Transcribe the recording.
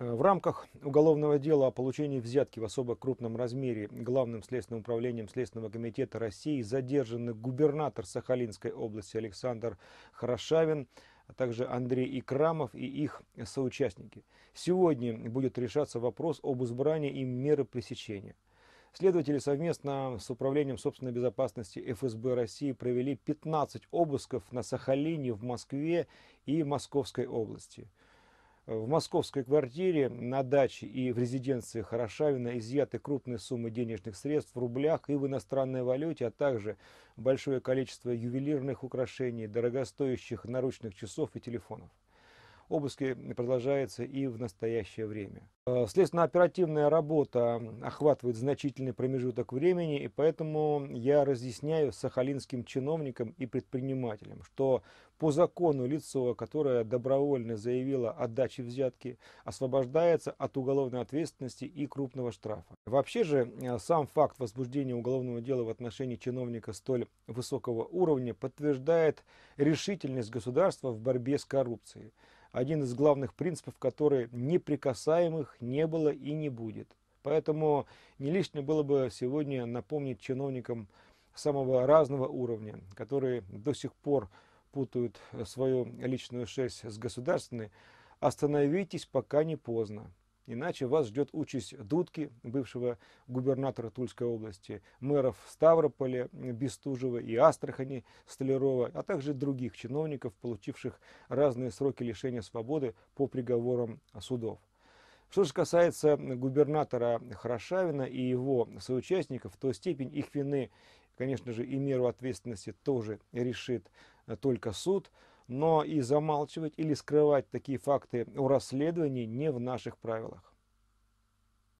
Э, в рамках уголовного дела о получении взятки в особо крупном размере главным следственным управлением Следственного комитета России задержаны губернатор Сахалинской области Александр Хорошавин, а также Андрей Икрамов и их соучастники. Сегодня будет решаться вопрос об избрании им меры пресечения. Следователи совместно с Управлением собственной безопасности ФСБ России провели 15 обысков на Сахалине, в Москве и Московской области – в московской квартире на даче и в резиденции Хорошавина изъяты крупные суммы денежных средств в рублях и в иностранной валюте, а также большое количество ювелирных украшений, дорогостоящих наручных часов и телефонов. Обыски продолжаются и в настоящее время. Э, Следственно-оперативная работа охватывает значительный промежуток времени, и поэтому я разъясняю сахалинским чиновникам и предпринимателям, что по закону лицо, которое добровольно заявило о даче взятки, освобождается от уголовной ответственности и крупного штрафа. Вообще же, э, сам факт возбуждения уголовного дела в отношении чиновника столь высокого уровня подтверждает решительность государства в борьбе с коррупцией один из главных принципов, который неприкасаемых не было и не будет. Поэтому не лишним было бы сегодня напомнить чиновникам самого разного уровня, которые до сих пор путают э, свою личную шесть с государственной, остановитесь, пока не поздно. Иначе вас ждет участь Дудки, бывшего губернатора Тульской области, мэров Ставрополя, Бестужева и Астрахани, Столярова, а также других чиновников, получивших разные сроки лишения свободы по приговорам судов. Что же касается губернатора Хорошавина и его соучастников, то степень их вины, конечно же, и меру ответственности тоже решит только суд но и замалчивать или скрывать такие факты у расследований не в наших правилах.